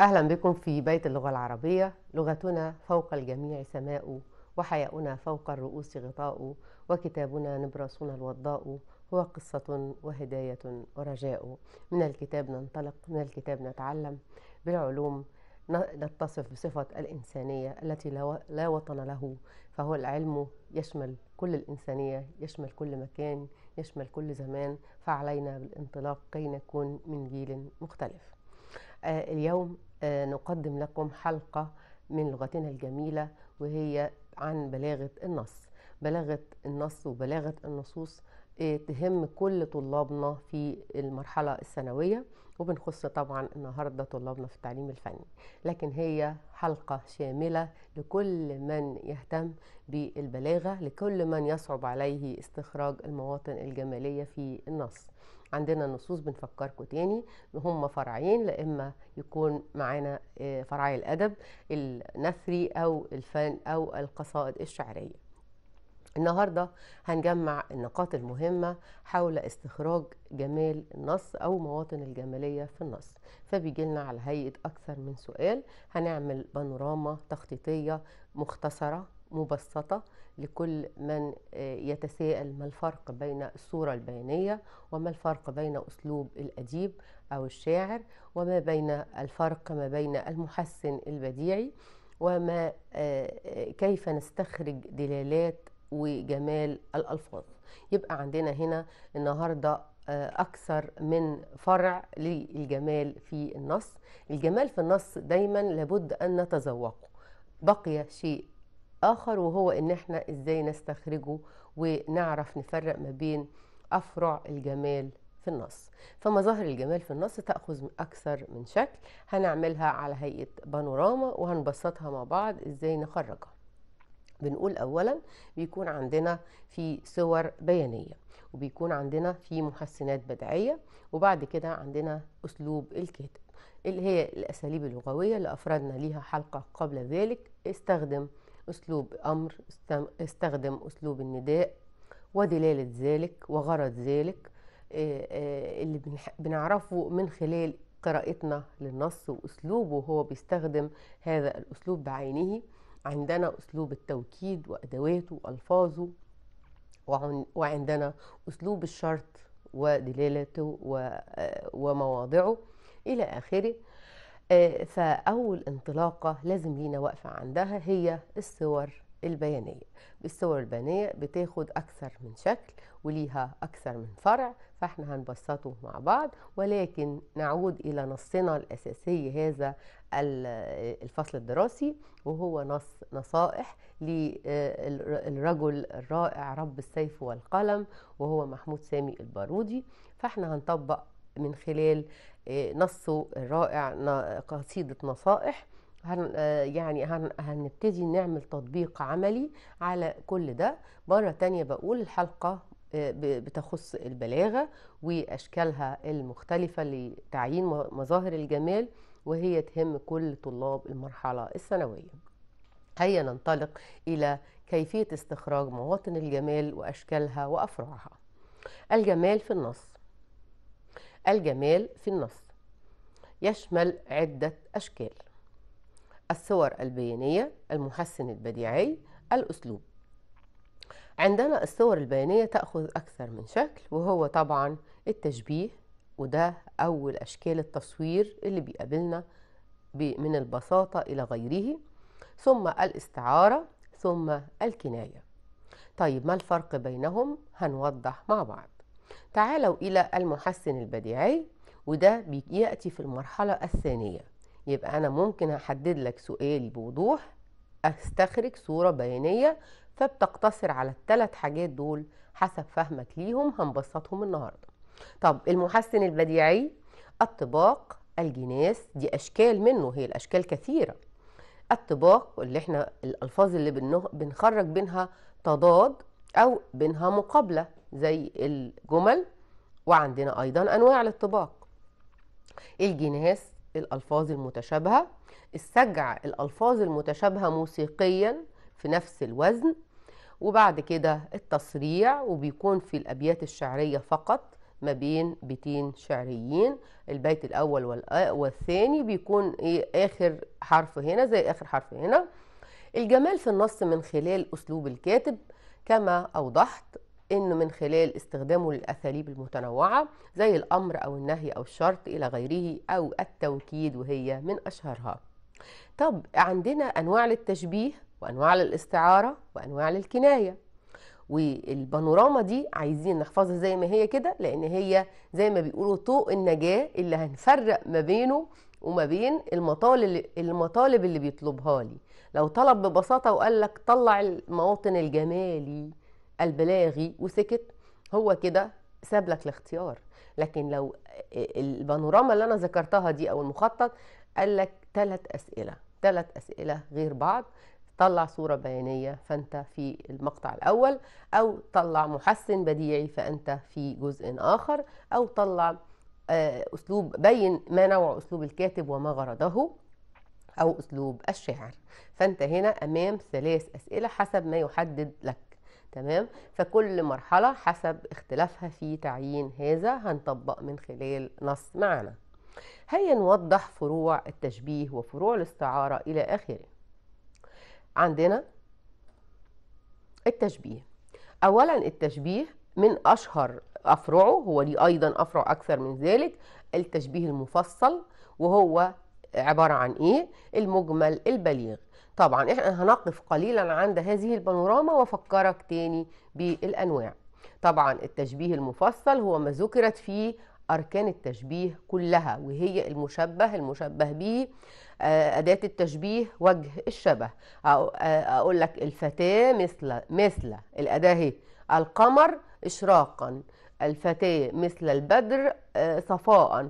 أهلا بكم في بيت اللغة العربية لغتنا فوق الجميع سماء وحياؤنا فوق الرؤوس غطاء وكتابنا نبراسنا الوضاء هو قصة وهداية ورجاء من الكتاب ننطلق من الكتاب نتعلم بالعلوم نتصف بصفة الإنسانية التي لا وطن له فهو العلم يشمل كل الإنسانية يشمل كل مكان يشمل كل زمان فعلينا بالانطلاق كي نكون من جيل مختلف آه، اليوم آه، نقدم لكم حلقة من لغتنا الجميلة وهي عن بلاغة النص بلاغة النص وبلاغة النصوص آه، تهم كل طلابنا في المرحلة الثانوية وبنخص طبعا النهاردة طلابنا في التعليم الفني لكن هي حلقة شاملة لكل من يهتم بالبلاغة لكل من يصعب عليه استخراج المواطن الجمالية في النص عندنا نصوص بنفكركم تاني هم فرعين لا اما يكون معانا آه، فرعي الادب النثري او الفن او القصائد الشعريه النهارده هنجمع النقاط المهمة حول استخراج جمال النص أو مواطن الجمالية في النص فبيجي لنا على هيئة أكثر من سؤال هنعمل بانوراما تخطيطية مختصرة مبسطة لكل من آه، يتساءل ما الفرق بين الصورة البيانية وما الفرق بين أسلوب الأديب أو الشاعر وما بين الفرق ما بين المحسن البديعي وما آه، آه، كيف نستخرج دلالات وجمال الألفاظ يبقى عندنا هنا النهاردة أكثر من فرع للجمال في النص الجمال في النص دايما لابد أن نتذوقه بقي شيء آخر وهو إن إحنا إزاي نستخرجه ونعرف نفرق ما بين أفرع الجمال في النص فمظاهر الجمال في النص تأخذ أكثر من شكل هنعملها على هيئة بانوراما وهنبسطها مع بعض إزاي نخرجها بنقول أولا بيكون عندنا في صور بيانية وبيكون عندنا في محسنات بدعية وبعد كده عندنا أسلوب الكاتب اللي هي الأساليب اللغوية اللي أفردنا ليها حلقة قبل ذلك استخدم أسلوب أمر استخدم أسلوب النداء ودلالة ذلك وغرض ذلك اللي بنعرفه من خلال قراءتنا للنص وأسلوبه هو بيستخدم هذا الأسلوب بعينه عندنا أسلوب التوكيد وأدواته وألفاظه وعندنا أسلوب الشرط ودلالته ومواضعه إلى آخره آه، فأول انطلاقة لازم لينا واقفة عندها هي الصور البيانية الصور البيانية بتاخد أكثر من شكل وليها أكثر من فرع فإحنا هنبسطه مع بعض ولكن نعود إلى نصنا الأساسي هذا الفصل الدراسي وهو نص نصائح للرجل آه، الرائع رب السيف والقلم وهو محمود سامي البارودي فإحنا هنطبق من خلال نصه الرائع قصيدة نصائح هن يعني هن هنبتدي نعمل تطبيق عملي على كل ده مرة تانية بقول الحلقة آه، بتخص البلاغة وأشكالها المختلفة لتعيين مظاهر الجمال وهي تهم كل طلاب المرحلة الثانوية هيا ننطلق إلى كيفية استخراج مواطن الجمال وأشكالها وأفرعها الجمال في النص الجمال في النص يشمل عدة أشكال الصور البيانية المحسن البديعي الأسلوب عندنا الصور البيانية تأخذ أكثر من شكل وهو طبعا التشبيه وده أول أشكال التصوير اللي بيقابلنا من البساطة إلى غيره ثم الاستعارة ثم الكناية طيب ما الفرق بينهم هنوضح مع بعض تعالوا إلى المحسن البديعي وده بيأتي في المرحلة الثانية يبقى أنا ممكن أحدد لك سؤالي بوضوح أستخرج صورة بيانية فبتقتصر على الثلاث حاجات دول حسب فهمك ليهم هنبسطهم النهاردة طب المحسن البديعي الطباق الجناس دي أشكال منه هي الأشكال كثيرة الطباق اللي احنا الألفاظ اللي بنخرج بينها تضاد أو بينها مقابلة زي الجمل وعندنا أيضا أنواع الاطباق الجناس الألفاظ المتشابهة السجع الألفاظ المتشابهة موسيقيا في نفس الوزن وبعد كده التصريع وبيكون في الأبيات الشعرية فقط ما بين بيتين شعريين البيت الأول والثاني بيكون إيه آخر حرف هنا زي آخر حرف هنا الجمال في النص من خلال أسلوب الكاتب كما أوضحت انه من خلال استخدامه للاساليب المتنوعه زي الامر او النهي او الشرط الى غيره او التوكيد وهي من اشهرها طب عندنا انواع للتشبيه وانواع للاستعاره وانواع للكنايه والبانوراما دي عايزين نحفظها زي ما هي كده لان هي زي ما بيقولوا طوق النجاه اللي هنفرق ما بينه وما بين المطالب المطالب اللي بيطلبها لي لو طلب ببساطه وقال لك طلع المواطن الجمالي البلاغي وسكت هو كده ساب لك الاختيار لكن لو البانوراما اللي انا ذكرتها دي او المخطط قال لك ثلاث اسئله ثلاث اسئله غير بعض طلع صوره بيانيه فانت في المقطع الاول او طلع محسن بديعي فانت في جزء اخر او طلع آه، اسلوب بين ما نوع اسلوب الكاتب وما غرضه او اسلوب الشاعر فانت هنا امام ثلاث اسئله حسب ما يحدد لك تمام فكل مرحلة حسب اختلافها في تعيين هذا هنطبق من خلال نص معنا هيا نوضح فروع التشبيه وفروع الاستعارة إلى آخره عندنا التشبيه أولا التشبيه من أشهر أفرعه هو لي أيضا أفرع أكثر من ذلك التشبيه المفصل وهو عبارة عن إيه؟ المجمل البليغ طبعا احنا هنقف قليلا عند هذه البانوراما وافكرك تاني بالانواع طبعا التشبيه المفصل هو ما ذكرت فيه أركان التشبيه كلها وهي المشبه المشبه به آه، أداة التشبيه وجه الشبه آه، أقول لك الفتاة مثل مثل الأداة هي القمر إشراقا الفتاة مثل البدر آه، صفاء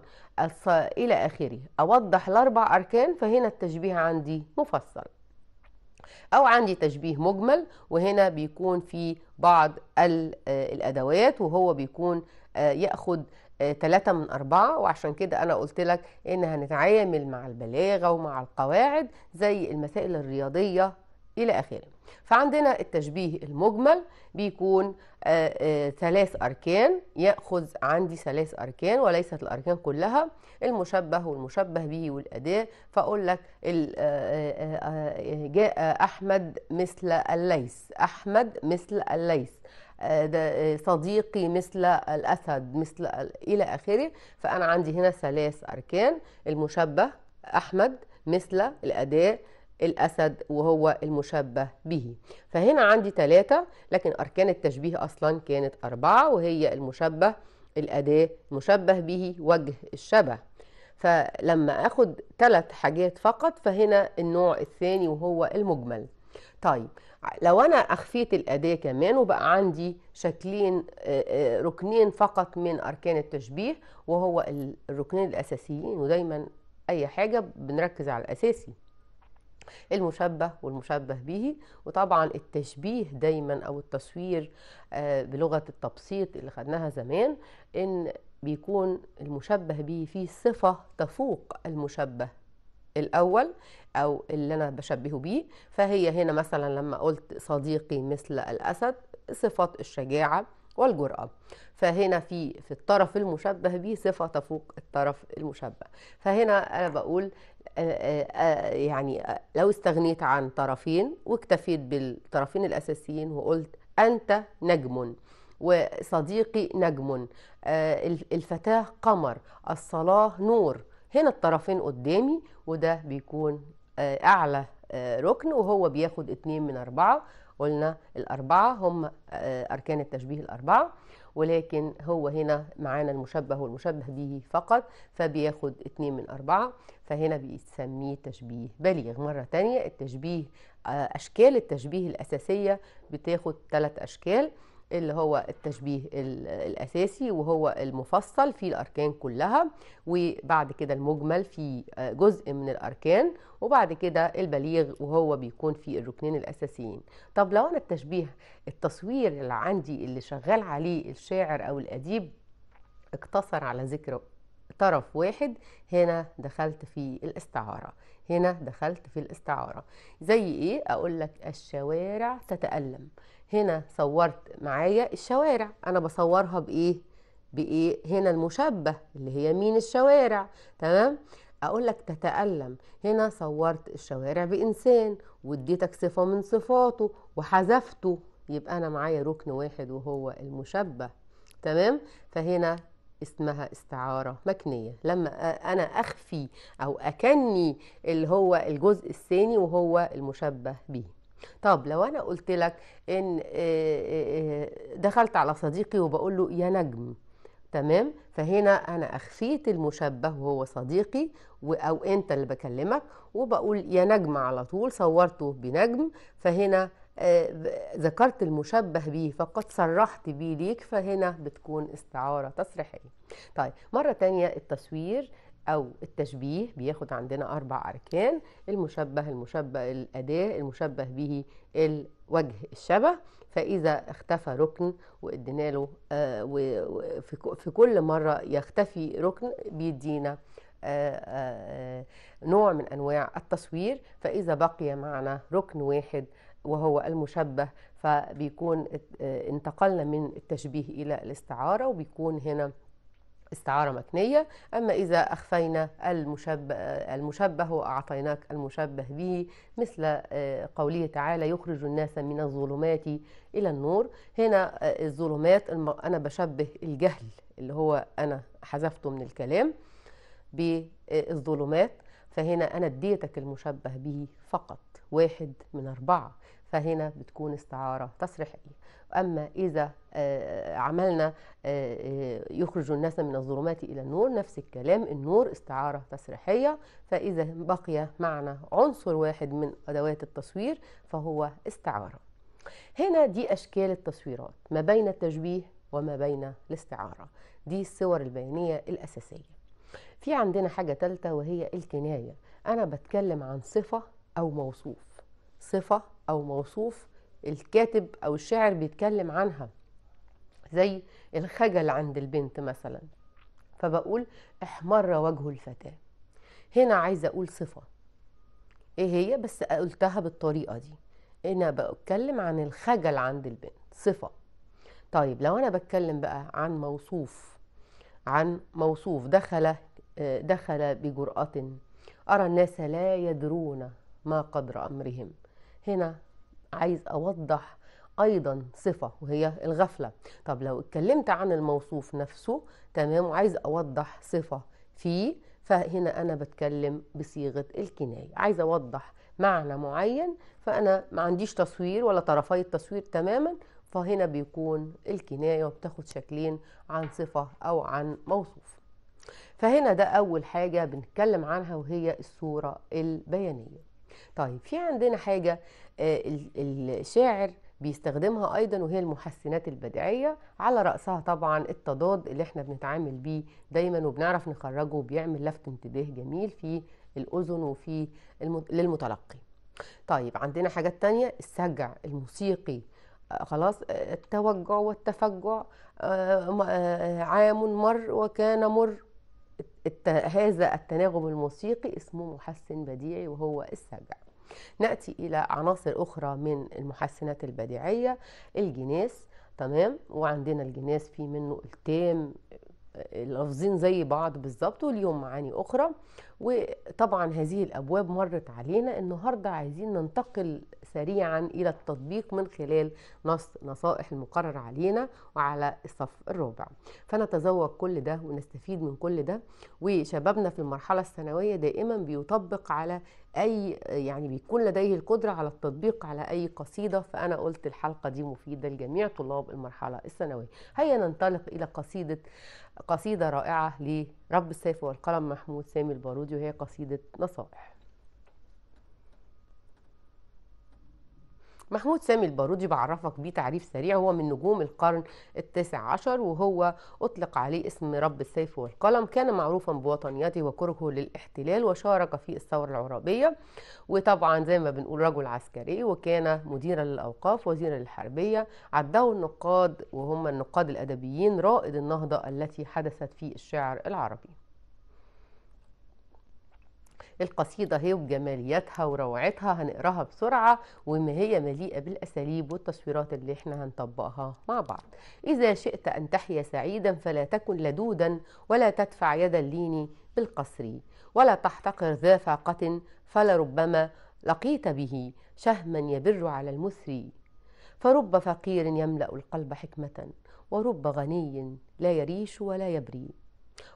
إلى آخره أوضح الأربع أركان فهنا التشبيه عندي مفصل أو عندي تشبيه مجمل وهنا بيكون في بعض آه، الأدوات وهو بيكون آه، ياخد ثلاثة آه، من أربعة وعشان كده أنا قلت لك إن هنتعامل مع البلاغة ومع القواعد زي المسائل الرياضية إلى آخره فعندنا التشبيه المجمل بيكون آه، آه، ثلاث أركان يأخذ عندي ثلاث أركان وليست الأركان كلها المشبه والمشبه به والأداة فأقول لك آه، جاء أحمد مثل الليث أحمد مثل الليث صديقي مثل الأسد مثل إلى آخره فأنا عندي هنا ثلاث أركان المشبه أحمد مثل الأداة الأسد وهو المشبه به فهنا عندي ثلاثة لكن أركان التشبيه أصلا كانت أربعة وهي المشبه الأداة مشبه به وجه الشبه فلما أخد ثلاث حاجات فقط فهنا النوع الثاني وهو المجمل طيب لو أنا أخفيت الأداة كمان وبقى عندي شكلين آه، آه، ركنين فقط من أركان التشبيه وهو الركنين الأساسيين ودايما أي حاجة بنركز على الأساسي المشبه والمشبه به وطبعا التشبيه دايما أو التصوير آه، بلغة التبسيط اللي خدناها زمان إن بيكون المشبه به فيه صفة تفوق المشبه الأول أو اللي أنا بشبهه بيه فهي هنا مثلا لما قلت صديقي مثل الأسد صفة الشجاعة والجرأة فهنا في في الطرف المشبه به صفة تفوق الطرف المشبه فهنا أنا بقول آه، آه، آه، يعني لو استغنيت عن طرفين واكتفيت بالطرفين الأساسيين وقلت أنت نجم وصديقي نجم الفتاة قمر الصلاة نور هنا الطرفين قدامي وده بيكون أعلى ركن وهو بياخد اتنين من أربعة قلنا الأربعة هم آه، أركان التشبيه الأربعة ولكن هو هنا معانا المشبه والمشبه به فقط فبياخد اتنين من أربعة فهنا بيسميه تشبيه بليغ مرة تانية التشبيه آه، أشكال التشبيه الأساسية بتاخد ثلاث أشكال اللي هو التشبيه الأساسي وهو المفصل في الأركان كلها وبعد كده المجمل في آه، جزء من الأركان وبعد كده البليغ وهو بيكون في الركنين الأساسيين طب لو أنا التشبيه التصوير اللي عندي اللي شغال عليه الشاعر أو الأديب اقتصر على ذكر طرف واحد هنا دخلت في الاستعارة هنا دخلت في الاستعارة زي ايه اقول لك الشوارع تتألم هنا صورت معايا الشوارع انا بصورها بايه بايه هنا المشبه اللي هي مين الشوارع تمام اقول لك تتالم هنا صورت الشوارع بانسان واديتك صفه من صفاته وحذفته يبقى انا معايا ركن واحد وهو المشبه تمام فهنا اسمها استعارة مكنية لما أنا أخفي أو أكني اللي هو الجزء الثاني وهو المشبه به طب لو انا قلت لك ان آه، آه، آه، دخلت على صديقي وبقول له يا نجم تمام فهنا انا اخفيت المشبه وهو صديقي او انت اللي بكلمك وبقول يا نجم على طول صورته بنجم فهنا ذكرت المشبه به فقد صرحت به ليك فهنا بتكون استعارة تصريحية طيب مرة تانية التصوير أو التشبيه بياخد عندنا أربع أركان المشبه المشبه الأداة المشبه به الوجه الشبه فإذا اختفى ركن وإدينا له آه، في كل مرة يختفي ركن بيدينا آه، آه، نوع من أنواع التصوير فإذا بقي معنا ركن واحد وهو المشبه فبيكون انتقلنا من التشبيه إلى الاستعارة وبيكون هنا استعارة مكنية أما إذا أخفينا المشبه, المشبه وأعطيناك المشبه به مثل آه، قوله تعالى يخرج الناس من الظلمات إلى النور هنا آه، الظلمات أنا بشبه الجهل اللي هو أنا حذفته من الكلام بالظلمات آه، فهنا أنا اديتك المشبه به فقط واحد من أربعة فهنا بتكون استعارة تصريحية أما إذا آه، عملنا آه، آه، يخرج الناس من الظلمات إلى النور نفس الكلام النور استعارة تسريحية فإذا بقي معنا عنصر واحد من أدوات التصوير فهو استعارة هنا دي أشكال التصويرات ما بين التشبيه وما بين الاستعارة دي الصور البيانية الأساسية في عندنا حاجة ثالثة وهي الكناية أنا بتكلم عن صفة أو موصوف صفة او موصوف الكاتب او الشاعر بيتكلم عنها زي الخجل عند البنت مثلا فبقول احمر وجه الفتاه هنا عايزه اقول صفه ايه هي بس قلتها بالطريقه دي انا بتكلم عن الخجل عند البنت صفه طيب لو انا بتكلم بقى عن موصوف عن موصوف دخل دخل بجرأة أرى الناس لا يدرون ما قدر أمرهم هنا عايز اوضح ايضا صفه وهي الغفله طب لو اتكلمت عن الموصوف نفسه تمام وعايز اوضح صفه فيه فهنا انا بتكلم بصيغه الكنايه عايز اوضح معنى معين فانا ما عنديش تصوير ولا طرفي التصوير تماما فهنا بيكون الكنايه وبتاخد شكلين عن صفه او عن موصوف فهنا ده اول حاجه بنتكلم عنها وهي الصوره البيانيه طيب في عندنا حاجة آه، الشاعر بيستخدمها أيضا وهي المحسنات البدعية على رأسها طبعا التضاد اللي احنا بنتعامل بيه دايما وبنعرف نخرجه وبيعمل لفت انتباه جميل في الأذن وفي للمتلقي طيب عندنا حاجات تانية السجع الموسيقي آه، خلاص آه، التوجع والتفجع عام مر وكان مر الت... هذا التناغم الموسيقي اسمه محسن بديعي وهو السجع نأتي إلى عناصر أخرى من المحسنات البديعية الجناس تمام وعندنا الجناس في منه التام اللفظين زي بعض بالظبط واليوم معاني اخرى وطبعا هذه الابواب مرت علينا النهارده عايزين ننتقل سريعا الى التطبيق من خلال نص نصائح المقرر علينا وعلى الصف الرابع فنتذوق كل ده ونستفيد من كل ده وشبابنا في المرحله الثانويه دائما بيطبق على اي يعني بيكون لديه القدره على التطبيق على اي قصيده فانا قلت الحلقه دي مفيده لجميع طلاب المرحله الثانويه هيا ننطلق الى قصيده قصيده رائعه لرب السيف والقلم محمود سامي البارودي وهي قصيده نصائح محمود سامي البارودي بعرفك بيه تعريف سريع هو من نجوم القرن التاسع عشر وهو أطلق عليه اسم رب السيف والقلم كان معروفا بوطنيته وكرهه للاحتلال وشارك في الثورة العرابية وطبعا زي ما بنقول رجل عسكري وكان مديرا للأوقاف وزيرا للحربية عده النقاد وهم النقاد الأدبيين رائد النهضة التي حدثت في الشعر العربي القصيدة هي وجمالياتها وروعتها هنقراها بسرعة وما هي مليئة بالأساليب والتصويرات اللي احنا هنطبقها مع بعض إذا شئت أن تحيا سعيدا فلا تكن لدودا ولا تدفع يد اللين بالقصر ولا تحتقر ذا فاقة فلربما لقيت به شهما يبر على المثري فرب فقير يملأ القلب حكمة ورب غني لا يريش ولا يبري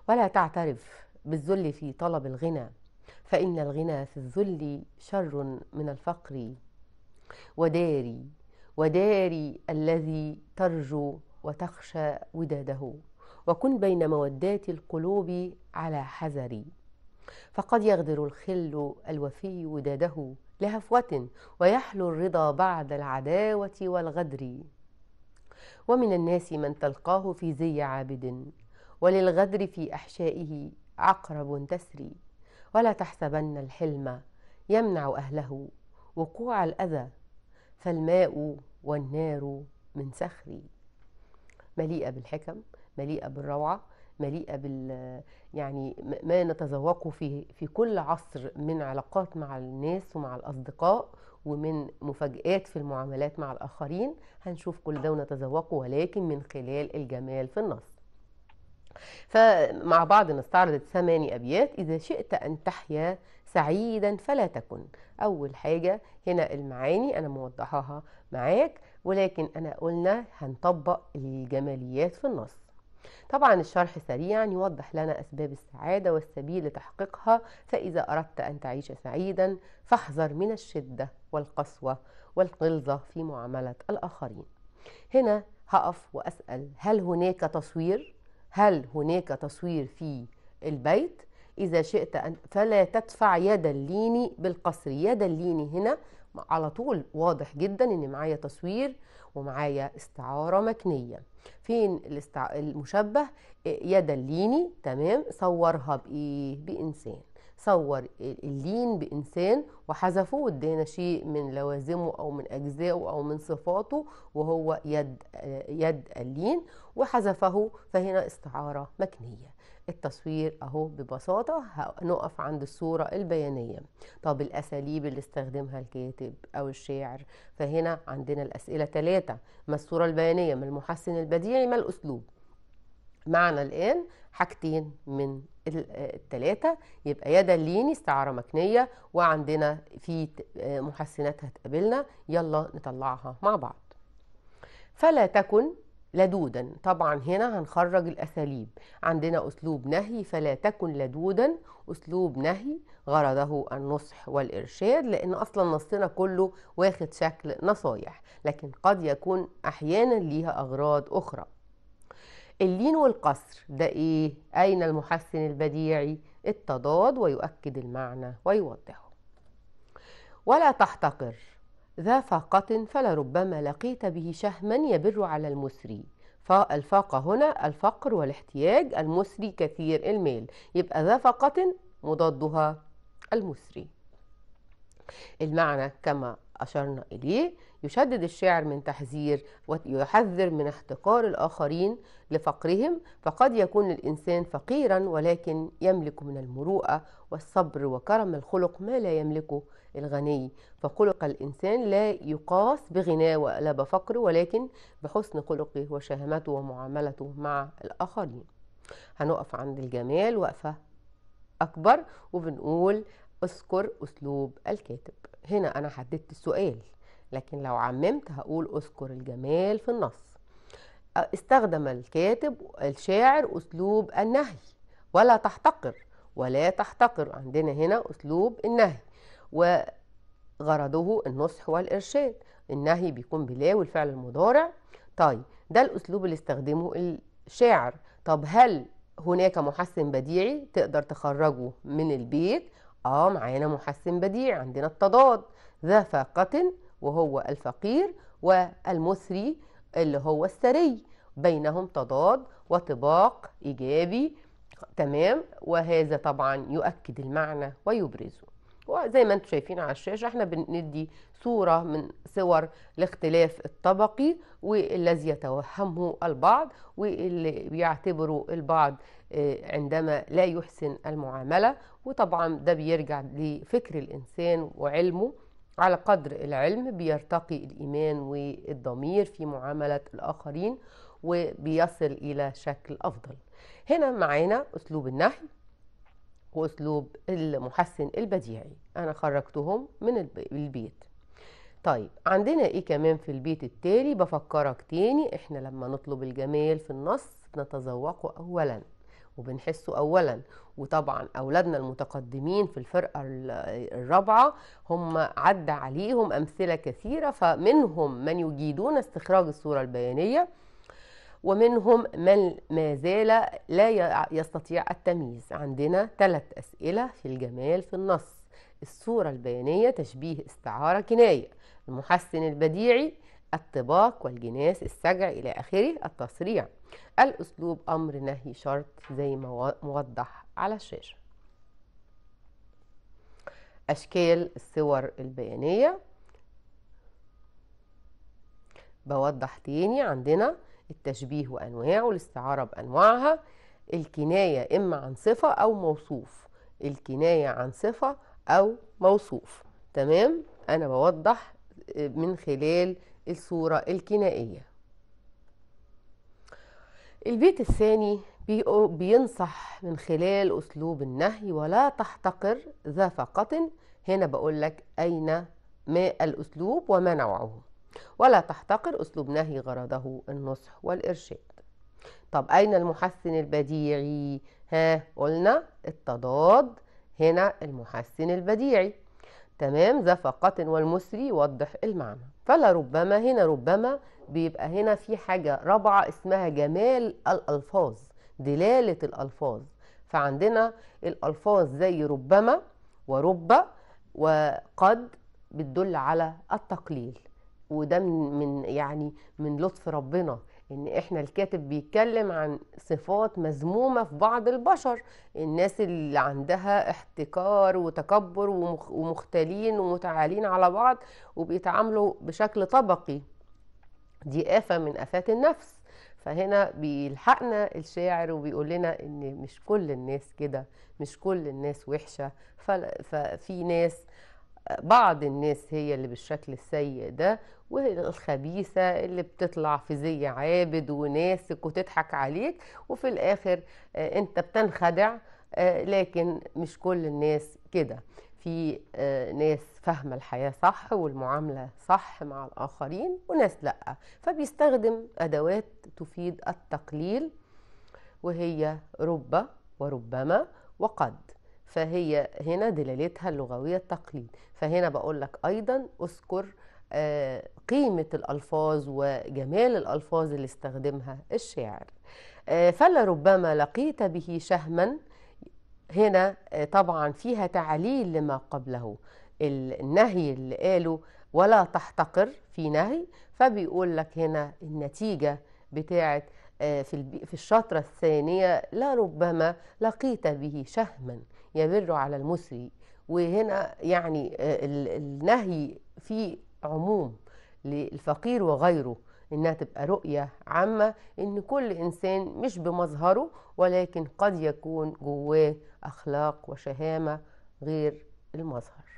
ولا تعترف بالذل في طلب الغنى فإن الغنى في الذل شر من الفقر وداري وداري الذي ترجو وتخشى وداده وكن بين مودات القلوب على حذر فقد يغدر الخل الوفي وداده لهفوة ويحلو الرضا بعد العداوة والغدر ومن الناس من تلقاه في زي عابد وللغدر في أحشائه عقرب تسري ولا تحسبن الحلم يمنع أهله وقوع الأذى فالماء والنار من سخري مليئة بالحكم مليئة بالروعة مليئة بال يعني ما نتذوقه في في كل عصر من علاقات مع الناس ومع الأصدقاء ومن مفاجآت في المعاملات مع الآخرين هنشوف كل ده ونتذوقه ولكن من خلال الجمال في النص فمع بعض نستعرض ثماني أبيات إذا شئت أن تحيا سعيدا فلا تكن أول حاجة هنا المعاني أنا موضحها معاك ولكن أنا قلنا هنطبق الجماليات في النص طبعا الشرح سريعا يوضح لنا أسباب السعادة والسبيل لتحقيقها فإذا أردت أن تعيش سعيدا فاحذر من الشدة والقسوة والغلظة في معاملة الآخرين هنا هقف وأسأل هل هناك تصوير هل هناك تصوير في البيت إذا شئت أن فلا تدفع يد الليني بالقصر يد الليني هنا على طول واضح جدا ان معايا تصوير ومعايا استعارة مكنية فين المشبه إيه، يد الليني تمام صورها بإيه بإنسان صور اللين بإنسان وحذفه وادانا شيء من لوازمه أو من أجزائه أو من صفاته وهو يد يد اللين وحذفه فهنا استعارة مكنية التصوير اهو ببساطة هنقف عند الصورة البيانية طب الأساليب اللي استخدمها الكاتب أو الشاعر فهنا عندنا الأسئلة ثلاثة ما الصورة البيانية ما المحسن البديعي ما الأسلوب معنا الآن حاجتين من الثلاثة آه، يبقى يا دليني استعارة مكنية وعندنا في آه، محسنات هتقابلنا يلا نطلعها مع بعض فلا تكن لدودا طبعا هنا هنخرج الأساليب عندنا أسلوب نهي فلا تكن لدودا أسلوب نهي غرضه النصح والإرشاد لأن أصلا نصنا كله واخد شكل نصايح لكن قد يكون أحيانا ليها أغراض أخرى اللين والقصر ده إيه؟ أين المحسن البديعي؟ التضاد ويؤكد المعنى ويوضحه ولا تحتقر ذا فاقة فلربما لقيت به شهما يبر على المسري فالفاقة هنا الفقر والاحتياج المسري كثير الميل يبقى ذا فاقة مضادها المسري المعنى كما أشرنا إليه يشدد الشاعر من تحذير ويحذر من احتقار الآخرين لفقرهم فقد يكون الإنسان فقيرا ولكن يملك من المروءة والصبر وكرم الخلق ما لا يملكه الغني فخلق الإنسان لا يقاس بغناه ولا بفقره ولكن بحسن خلقه وشهامته ومعاملته مع الآخرين هنقف عند الجمال وقفة أكبر وبنقول اذكر أسلوب الكاتب هنا أنا حددت السؤال لكن لو عممت هقول اذكر الجمال في النص استخدم الكاتب الشاعر أسلوب النهي ولا تحتقر ولا تحتقر عندنا هنا أسلوب النهي وغرضه النصح والإرشاد النهي بيكون بلا والفعل المضارع طيب ده الأسلوب اللي استخدمه الشاعر طب هل هناك محسن بديعي تقدر تخرجه من البيت اه معانا محسن بديع عندنا التضاد ذا فاقة وهو الفقير والمثري اللي هو الثري بينهم تضاد وطباق إيجابي تمام وهذا طبعا يؤكد المعنى ويبرزه وزي ما انتم شايفين على الشاشة احنا بندي صورة من صور الاختلاف الطبقي والذي يتوهمه البعض واللي بيعتبره البعض آه، عندما لا يحسن المعاملة وطبعا ده بيرجع لفكر الإنسان وعلمه على قدر العلم بيرتقي الإيمان والضمير في معاملة الآخرين وبيصل إلى شكل أفضل هنا معانا أسلوب النهي وأسلوب المحسن البديهي أنا خرجتهم من البيت طيب عندنا إيه كمان في البيت التالي بفكرك تاني إحنا لما نطلب الجمال في النص نتذوقه أولاً وبنحسه اولا وطبعا اولادنا المتقدمين في الفرقه الرابعه هم عدى عليهم امثله كثيره فمنهم من يجيدون استخراج الصوره البيانيه ومنهم من ما زال لا يستطيع التمييز عندنا ثلاث اسئله في الجمال في النص الصوره البيانيه تشبيه استعاره كنايه المحسن البديعي الطباق والجناس السجع إلى آخره التصريع الأسلوب أمر نهي شرط زي ما موضح على الشاشة أشكال الصور البيانية بوضح تاني عندنا التشبيه وأنواعه الاستعارة بأنواعها الكناية إما عن صفة أو موصوف الكناية عن صفة أو موصوف تمام أنا بوضح من خلال الصورة الكنائية البيت الثاني بينصح من خلال أسلوب النهي ولا تحتقر ذا فقط هنا بقول لك أين ما الأسلوب وما نوعه ولا تحتقر أسلوب نهي غرضه النصح والإرشاد طب أين المحسن البديعي ها قلنا التضاد هنا المحسن البديعي تمام ذا فقط والمسري وضح المعنى فلربما هنا ربما بيبقى هنا في حاجة رابعة اسمها جمال الألفاظ دلالة الألفاظ فعندنا الألفاظ زي ربما ورب وقد بتدل على التقليل وده من يعني من لطف ربنا ان احنا الكاتب بيتكلم عن صفات مذمومه في بعض البشر الناس اللي عندها احتكار وتكبر ومختلين ومتعالين على بعض وبيتعاملوا بشكل طبقي دي آفة من آفات النفس فهنا بيلحقنا الشاعر وبيقول لنا ان مش كل الناس كده مش كل الناس وحشة ففي ناس بعض الناس هي اللي بالشكل السيء ده والخبيثة اللي بتطلع في زي عابد وناسك وتضحك عليك وفي الآخر آه، أنت بتنخدع آه، لكن مش كل الناس كده في آه، ناس فاهمة الحياة صح والمعاملة صح مع الآخرين وناس لأ فبيستخدم أدوات تفيد التقليل وهي رب وربما وقد فهي هنا دلالتها اللغوية التقليد فهنا بقول لك أيضا أذكر آه، قيمة الألفاظ وجمال الألفاظ اللي استخدمها الشاعر آه، فلربما لقيت به شهما هنا آه، طبعا فيها تعليل لما قبله النهي اللي قاله ولا تحتقر في نهي فبيقول لك هنا النتيجة بتاعت في الشطرة الثانية لربما لقيت به شهما يمر على المسري وهنا يعني آه، النهي في عموم للفقير وغيره انها تبقى رؤيه عامه ان كل انسان مش بمظهره ولكن قد يكون جواه اخلاق وشهامه غير المظهر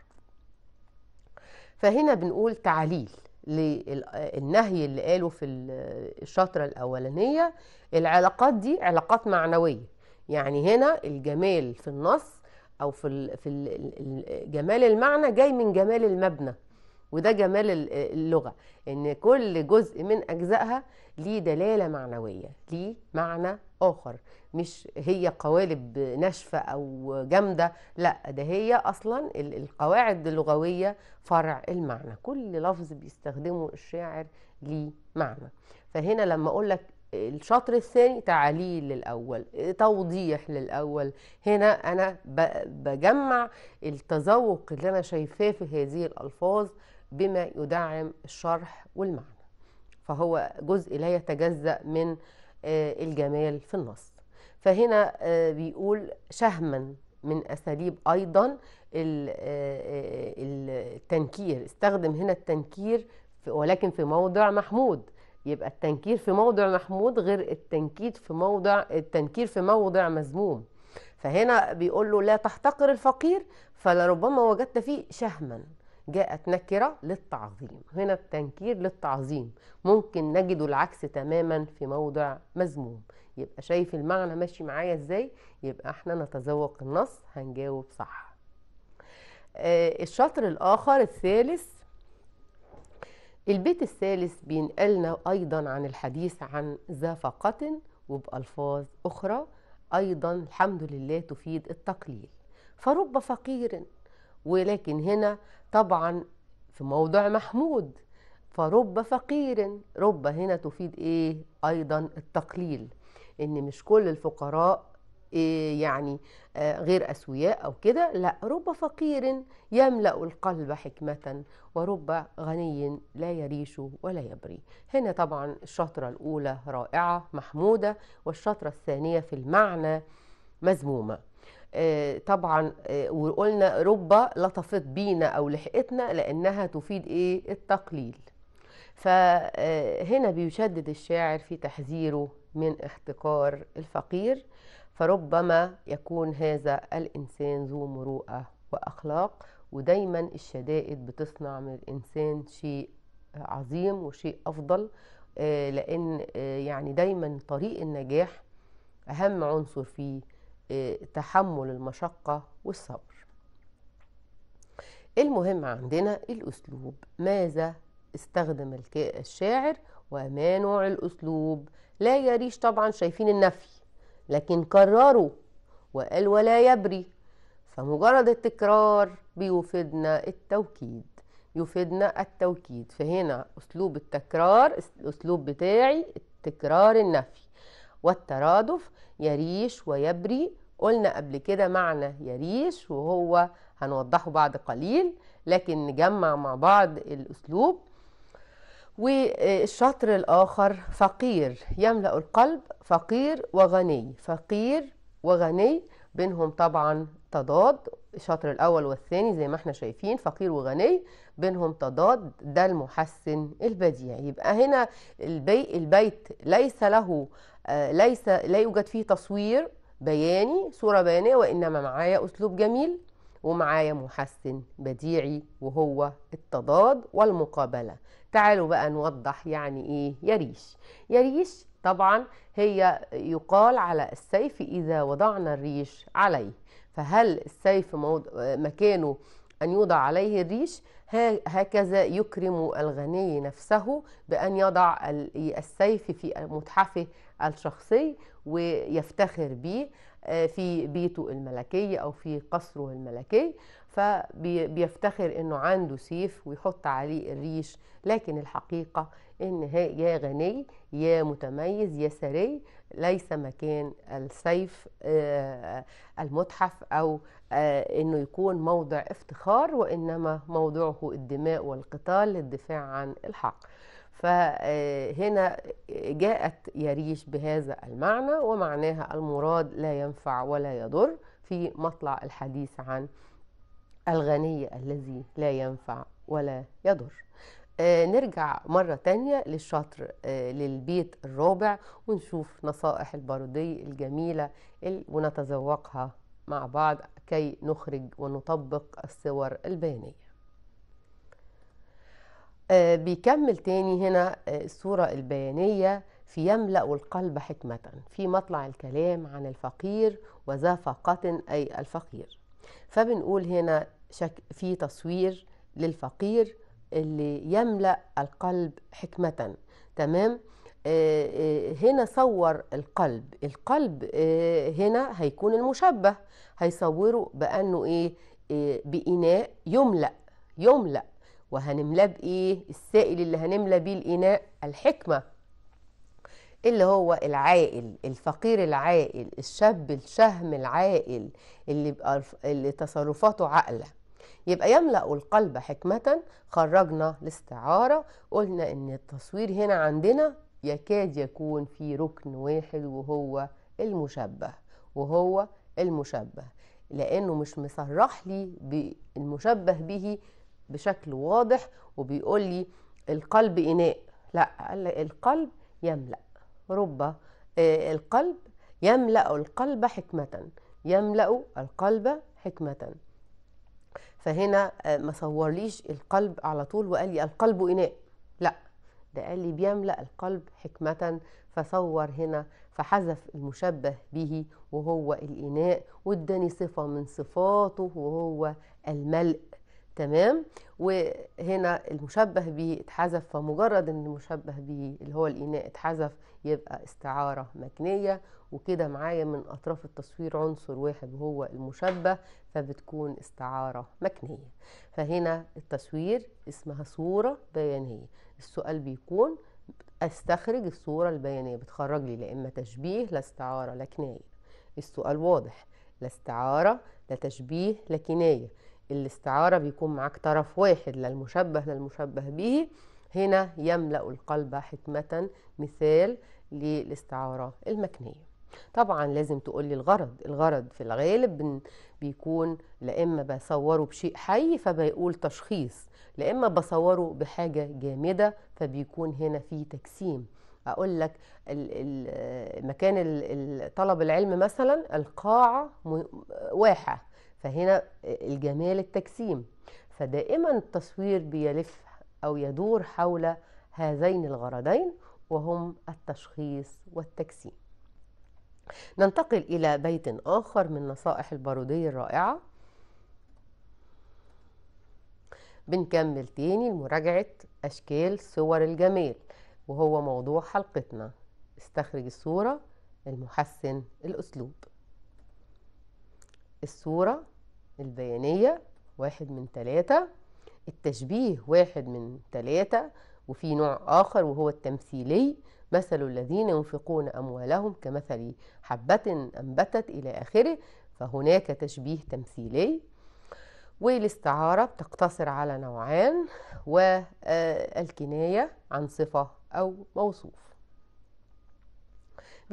فهنا بنقول تعليل للنهي اللي قاله في الشطرة الأولانية العلاقات دي علاقات معنوية يعني هنا الجمال في النص او في في جمال المعنى جاي من جمال المبنى وده جمال اللغه ان كل جزء من اجزائها ليه دلاله معنويه ليه معنى اخر مش هي قوالب ناشفه او جامده لا ده هي اصلا القواعد اللغويه فرع المعنى كل لفظ بيستخدمه الشاعر ليه معنى فهنا لما اقول لك الشطر الثاني تعليل للأول توضيح للأول هنا أنا بجمع التذوق اللي أنا شايفاه في هذه الألفاظ بما يدعم الشرح والمعنى فهو جزء لا يتجزأ من آه، الجمال في النص فهنا آه، بيقول شهما من أساليب أيضا آه، التنكير استخدم هنا التنكير ولكن في موضع محمود يبقى التنكير في موضع محمود غير التنكيد في موضع التنكير في موضع مذموم فهنا بيقول له لا تحتقر الفقير فلربما وجدت فيه شهما جاءت نكرة للتعظيم هنا التنكير للتعظيم ممكن نجد العكس تماما في موضع مذموم يبقى شايف المعنى ماشي معايا ازاي يبقى احنا نتذوق النص هنجاوب صح آه، الشطر الاخر الثالث البيت الثالث بينقلنا أيضا عن الحديث عن ذا زفقة وبألفاظ أخرى أيضا الحمد لله تفيد التقليل فرب فقير ولكن هنا طبعا في موضع محمود فرب فقير رب هنا تفيد ايه ايضا التقليل ان مش كل الفقراء إيه يعني آه، غير أسوياء أو كده لا رب فقير يملأ القلب حكمة ورب غني لا يريش ولا يبري هنا طبعا الشطرة الأولى رائعة محمودة والشطرة الثانية في المعنى مذمومة آه، طبعا آه، وقلنا رب لطفت بينا أو لحقتنا لأنها تفيد إيه التقليل فهنا بيشدد الشاعر في تحذيره من احتقار الفقير فربما يكون هذا الإنسان ذو مروءة وأخلاق ودايما الشدائد بتصنع من الإنسان شيء عظيم وشيء أفضل آه، لأن آه، يعني دايما طريق النجاح أهم عنصر فيه آه، تحمل المشقة والصبر المهم عندنا الأسلوب ماذا استخدم الشاعر وما نوع الأسلوب لا يريش طبعا شايفين النفي لكن كرروا وقال ولا يبري فمجرد التكرار بيفيدنا التوكيد يفيدنا التوكيد فهنا أسلوب التكرار الأسلوب بتاعي تكرار النفي والترادف يريش ويبري قلنا قبل كده معنى يريش وهو هنوضحه بعد قليل لكن نجمع مع بعض الأسلوب والشطر الآخر فقير يملأ القلب فقير وغني فقير وغني بينهم طبعا تضاد الشطر الأول والثاني زي ما احنا شايفين فقير وغني بينهم تضاد ده المحسن البديع يبقى هنا البي البيت ليس له آه، ليس لا يوجد فيه تصوير بياني صورة بيانية وإنما معايا أسلوب جميل ومعايا محسن بديعي وهو التضاد والمقابلة تعالوا بقى نوضح يعني ايه يريش يريش طبعا هي يقال على السيف اذا وضعنا الريش عليه فهل السيف موض... مكانه أن يوضع عليه الريش هكذا يكرم الغني نفسه بأن يضع السيف في متحفه الشخصي ويفتخر به آه، في بيته الملكي أو في قصره الملكي فبيفتخر انه عنده سيف ويحط عليه الريش لكن الحقيقه ان يا غني يا متميز يا سري ليس مكان السيف آه، المتحف او آه، انه يكون موضع افتخار وانما موضعه الدماء والقتال للدفاع عن الحق فهنا جاءت يريش بهذا المعنى ومعناها المراد لا ينفع ولا يضر في مطلع الحديث عن الغني الذي لا ينفع ولا يضر آه، نرجع مرة تانية للشطر آه، للبيت الرابع ونشوف نصائح البارودي الجميلة ونتذوقها مع بعض كي نخرج ونطبق الصور البيانية آه، بيكمل تاني هنا الصورة البيانية في يملأ القلب حكمة في مطلع الكلام عن الفقير وذا فقط أي الفقير فبنقول هنا شك في تصوير للفقير اللي يملأ القلب حكمة تمام آه، آه، هنا صور القلب القلب آه، هنا هيكون المشبه هيصوره بأنه إيه بإناء يملأ يملأ وهنملاه بإيه السائل اللي هنملأ بيه الإناء الحكمة اللي هو العائل الفقير العائل الشاب الشهم العائل اللي اللي تصرفاته عاقله يبقى يملا القلب حكمه خرجنا الاستعاره قلنا ان التصوير هنا عندنا يكاد يكون في ركن واحد وهو المشبه وهو المشبه لانه مش مصرح لي بالمشبه به بشكل واضح وبيقول لي القلب اناء لا قال القلب يملا رب آه، القلب يملأ القلب حكمة يملأ القلب حكمة فهنا آه، ما صورليش القلب على طول وقال لي القلب إناء لا ده قال لي بيملأ القلب حكمة فصور هنا فحذف المشبه به وهو الإناء واداني صفة من صفاته وهو الملء تمام وهنا المشبه به اتحذف فمجرد ان المشبه به اللي هو الاناء اتحذف يبقى استعاره مكنيه وكده معايا من اطراف التصوير عنصر واحد وهو المشبه فبتكون استعاره مكنيه فهنا التصوير اسمها صوره بيانيه السؤال بيكون استخرج الصوره البيانيه بتخرج لي لا اما تشبيه لا استعاره لا كنايه السؤال واضح لا استعاره لا تشبيه لا كنايه الاستعارة بيكون معاك طرف واحد للمشبه للمشبه به هنا يملأ القلب حكمة مثال للاستعارة المكنية طبعا لازم تقول لي الغرض الغرض في الغالب بيكون لا اما بصوره بشيء حي فبيقول تشخيص لا اما بصوره بحاجه جامده فبيكون هنا في تجسيم اقول لك مكان طلب العلم مثلا القاعه واحه فهنا الجمال التجسيم فدائما التصوير بيلف أو يدور حول هذين الغرضين وهم التشخيص والتجسيم ننتقل إلى بيت آخر من نصائح البارودي الرائعة بنكمل تاني لمراجعة أشكال صور الجمال وهو موضوع حلقتنا استخرج الصورة المحسن الأسلوب الصورة البيانية واحد من ثلاثة التشبيه واحد من ثلاثة وفي نوع آخر وهو التمثيلي مثل الذين ينفقون أموالهم كمثل حبة أنبتت إلى آخره فهناك تشبيه تمثيلي والاستعارة تقتصر على نوعان والكناية عن صفة أو موصوف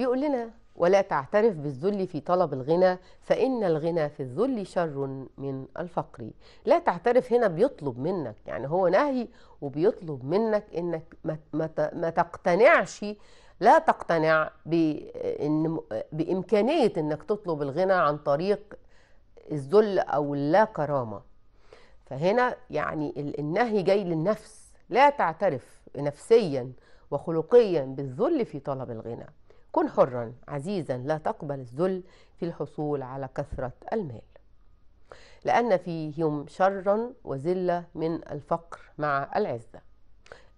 بيقول لنا ولا تعترف بالذل في طلب الغنى فإن الغنى في الذل شر من الفقر لا تعترف هنا بيطلب منك يعني هو نهي وبيطلب منك إنك ما تقتنعش لا تقتنع بإن بإمكانية إنك تطلب الغنى عن طريق الذل أو اللا كرامة فهنا يعني النهي جاي للنفس لا تعترف نفسيا وخلقيا بالذل في طلب الغنى كن حرا عزيزا لا تقبل الذل في الحصول على كثرة المال لأن فيهم شرا وزلة من الفقر مع العزة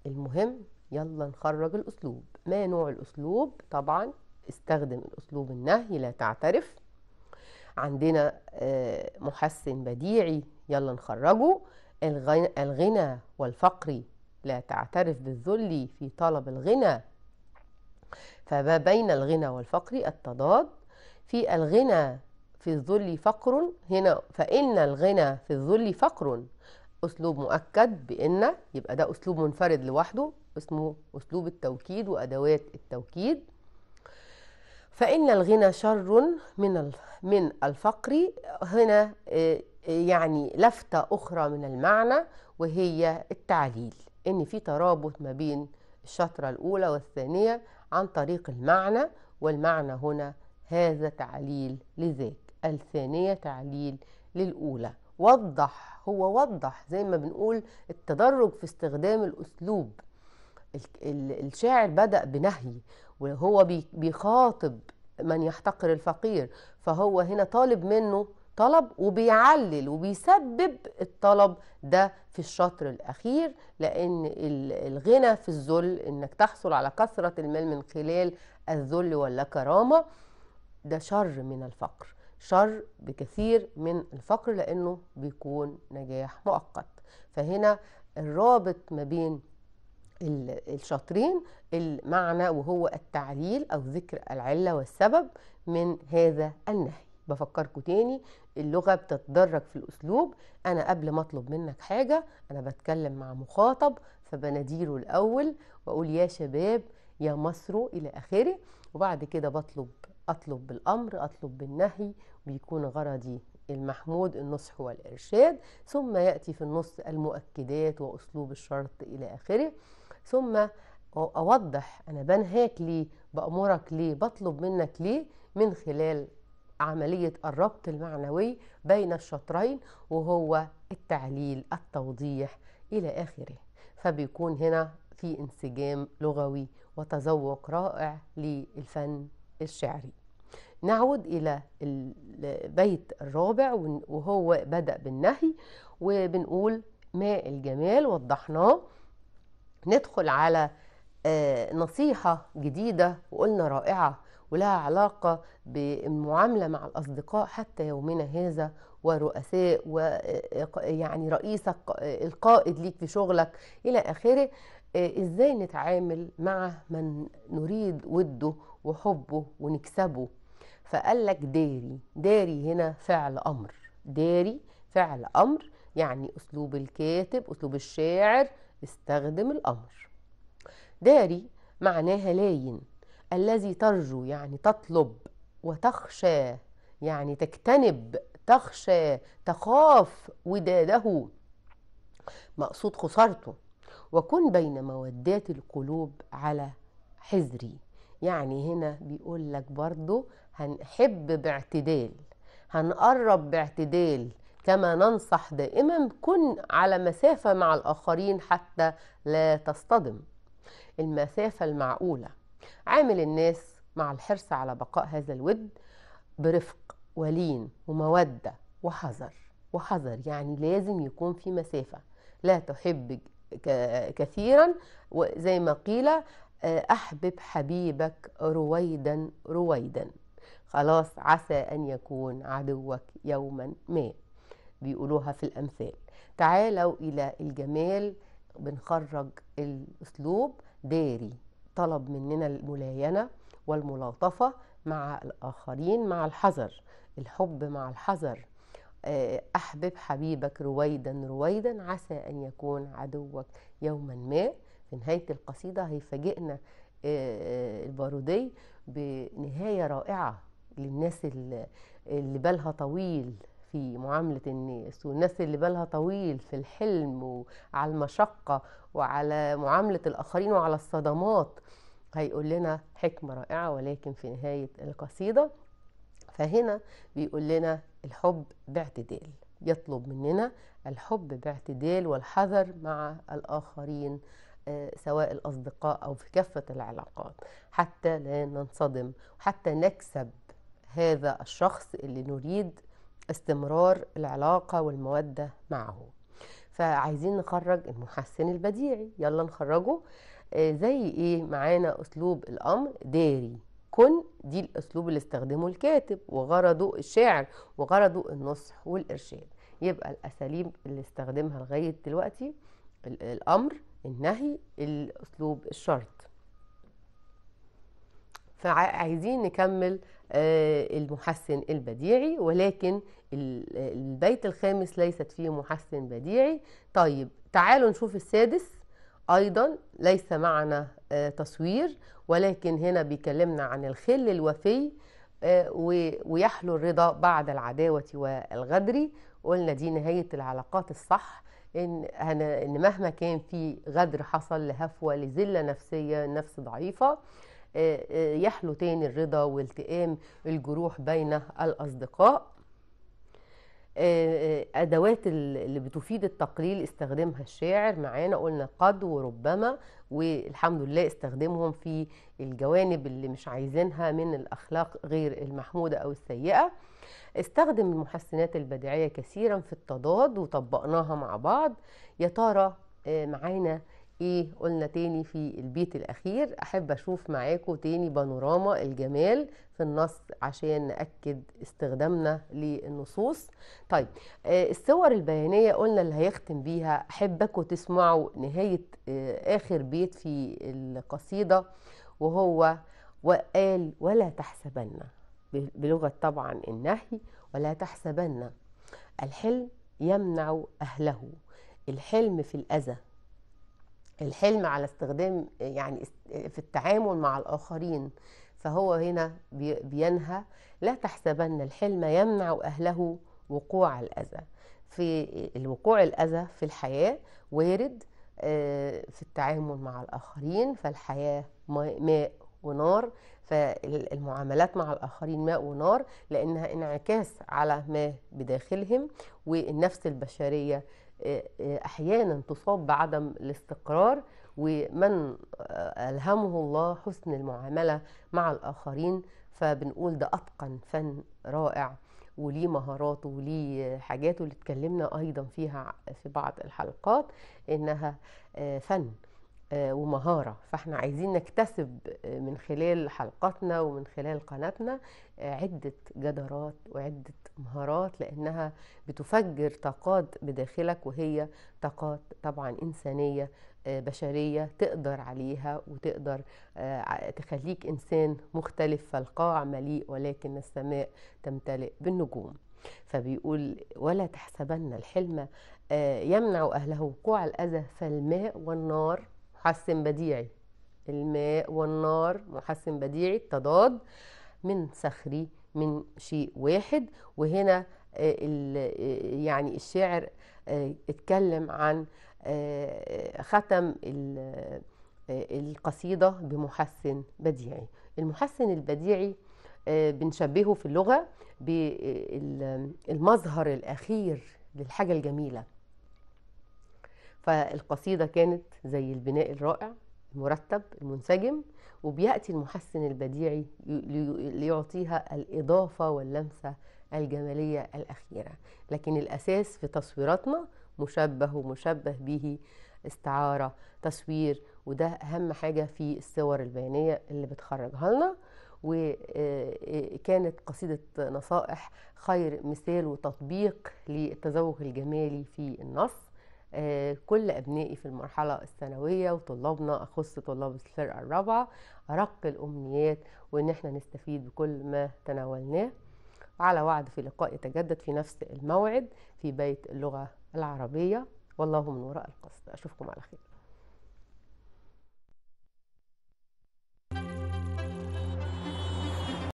المهم يلا نخرج الأسلوب ما نوع الأسلوب طبعا استخدم الأسلوب النهي لا تعترف عندنا آه، محسن بديعي يلا نخرجه الغنى والفقر لا تعترف بالذل في طلب الغنى فما بين الغنى والفقر التضاد في الغنى في الذل فقر هنا فإن الغنى في الذل فقر أسلوب مؤكد بإن يبقى ده أسلوب منفرد لوحده اسمه أسلوب التوكيد وأدوات التوكيد فإن الغنى شر من من الفقر هنا آه، يعني لفتة أخرى من المعنى وهي التعليل إن في ترابط ما بين الشطرة الأولى والثانية عن طريق المعنى والمعنى هنا هذا تعليل لذاك الثانية تعليل للأولى وضح هو وضح زي ما بنقول التدرج في استخدام الأسلوب الشاعر بدأ بنهي وهو بيخاطب من يحتقر الفقير فهو هنا طالب منه طلب وبيعلل وبيسبب الطلب ده في الشطر الأخير لأن الغنى في الذل إنك تحصل على كثرة المال من خلال الذل ولا كرامة ده شر من الفقر شر بكثير من الفقر لأنه بيكون نجاح مؤقت فهنا الرابط ما بين الشاطرين المعنى وهو التعليل أو ذكر العلة والسبب من هذا النهي بفكركم تاني اللغة بتتدرج في الأسلوب أنا قبل ما أطلب منك حاجة أنا بتكلم مع مخاطب فبناديله الأول وأقول يا شباب يا مصر إلى آخره وبعد كده بطلب أطلب بالأمر أطلب بالنهي بيكون غرضي المحمود النصح والإرشاد ثم يأتي في النص المؤكدات وأسلوب الشرط إلى آخره ثم أوضح أنا بنهاك ليه بأمرك ليه بطلب منك ليه من خلال عملية الربط المعنوي بين الشطرين وهو التعليل التوضيح إلى آخره فبيكون هنا في انسجام لغوي وتذوق رائع للفن الشعري نعود إلى البيت الرابع وهو بدأ بالنهي وبنقول ما الجمال وضحناه ندخل على آه، نصيحة جديدة وقلنا رائعة ولها علاقة بالمعاملة مع الأصدقاء حتى يومنا هذا ورؤساء ويعني آه، رئيسك القائد ليك في شغلك إلى آخره آه، إزاي نتعامل مع من نريد وده وحبه ونكسبه فقال لك داري داري هنا فعل أمر داري فعل أمر يعني أسلوب الكاتب أسلوب الشاعر استخدم الأمر داري معناها لاين الذي ترجو يعني تطلب وتخشى يعني تجتنب تخشى تخاف وداده مقصود خسارته وكن بين مودات القلوب على حذري يعني هنا بيقول لك برضو هنحب باعتدال هنقرب باعتدال كما ننصح دائما كن على مسافة مع الآخرين حتى لا تصطدم المسافة المعقولة عامل الناس مع الحرص على بقاء هذا الود برفق ولين ومودة وحذر وحذر يعني لازم يكون في مسافة لا تحب كثيرا وزي ما قيل آه، أحبب حبيبك رويدا رويدا خلاص عسى أن يكون عدوك يوما ما بيقولوها في الأمثال تعالوا إلى الجمال بنخرج الأسلوب داري طلب مننا الملاينة والملاطفة مع الآخرين مع الحذر الحب مع الحذر آه، أحبب حبيبك رويدا رويدا عسى أن يكون عدوك يوما ما في نهاية القصيدة هيفاجئنا آه، آه، البارودي بنهاية رائعة للناس اللي بالها طويل في معاملة الناس والناس اللي بالها طويل في الحلم وعلى المشقة وعلى معاملة الآخرين وعلى الصدمات هيقول لنا حكمة رائعة ولكن في نهاية القصيدة فهنا بيقول لنا الحب باعتدال يطلب مننا الحب باعتدال والحذر مع الآخرين آه، سواء الأصدقاء أو في كافة العلاقات حتى لا ننصدم وحتى نكسب هذا الشخص اللي نريد استمرار العلاقة والمودة معه فعايزين نخرج المحسن البديعي يلا نخرجه آه، زي ايه معانا اسلوب الامر داري كن دي الاسلوب اللي استخدمه الكاتب وغرضه الشاعر وغرضه النصح والارشاد يبقى الاساليب اللي استخدمها لغايه دلوقتي الامر النهي الاسلوب الشرط فعايزين نكمل آه، المحسن البديعي ولكن البيت الخامس ليست فيه محسن بديعي طيب تعالوا نشوف السادس أيضا ليس معنا آه، تصوير ولكن هنا بيكلمنا عن الخل الوفي آه، ويحلو الرضا بعد العداوة والغدر قلنا دي نهاية العلاقات الصح إن, إن مهما كان في غدر حصل لهفوة لذلة نفسية نفس ضعيفة يحلو تاني الرضا والتئام الجروح بين الأصدقاء آه، آه، أدوات اللي بتفيد التقليل استخدمها الشاعر معانا قلنا قد وربما والحمد لله استخدمهم في الجوانب اللي مش عايزينها من الأخلاق غير المحمودة أو السيئة استخدم المحسنات البديعية كثيرا في التضاد وطبقناها مع بعض يا ترى آه، معانا ايه قلنا تاني في البيت الاخير احب اشوف معاكم تاني بانوراما الجمال في النص عشان ناكد استخدامنا للنصوص طيب آه الصور البيانيه قلنا اللي هيختم بيها احبكم تسمعوا نهايه آه اخر بيت في القصيده وهو وقال ولا تحسبن بلغه طبعا النهي ولا تحسبن الحلم يمنع اهله الحلم في الاذى الحلم على استخدام يعني في التعامل مع الآخرين فهو هنا بينهى لا تحسبن الحلم يمنع أهله وقوع الأذى في الوقوع الأذى في الحياة وارد آه، في التعامل مع الآخرين فالحياة ماء ونار فالمعاملات مع الآخرين ماء ونار لأنها انعكاس على ما بداخلهم والنفس البشرية احيانا تصاب بعدم الاستقرار ومن الهمه الله حسن المعامله مع الاخرين فبنقول ده اتقن فن رائع وليه مهاراته وليه حاجاته اللي اتكلمنا ايضا فيها في بعض الحلقات انها فن آه، ومهارة فاحنا عايزين نكتسب آه، من خلال حلقاتنا ومن خلال قناتنا آه، عدة جدارات وعدة مهارات لأنها بتفجر طاقات بداخلك وهي طاقات طبعا إنسانية بشرية تقدر عليها وتقدر تخليك إنسان مختلف فالقاع مليء ولكن السماء تمتلئ بالنجوم فبيقول ولا تحسبن الحلم يمنع أهله وقوع الأذى فالماء والنار محسن بديعي الماء والنار محسن بديعي التضاد من صخري من شيء واحد وهنا آه، آه، يعني الشاعر آه، اتكلم عن ختم القصيدة بمحسن بديعي المحسن البديعي بنشبهه في اللغة بالمظهر الأخير للحاجة الجميلة فالقصيدة كانت زي البناء الرائع المرتب المنسجم وبيأتي المحسن البديعي ليعطيها الإضافة واللمسة الجمالية الأخيرة لكن الأساس في تصويراتنا مشبه ومشبه به استعارة تصوير وده أهم حاجة في الصور البيانية اللي بتخرجها لنا وكانت آه، آه، قصيدة نصائح خير مثال وتطبيق للتذوق الجمالي في النص آه، كل أبنائي في المرحلة الثانوية وطلابنا أخص طلاب الفرقة الرابعة أرق الأمنيات وإن احنا نستفيد بكل ما تناولناه على وعد في لقاء يتجدد في نفس الموعد في بيت اللغة العربية والله من وراء القصد أشوفكم على خير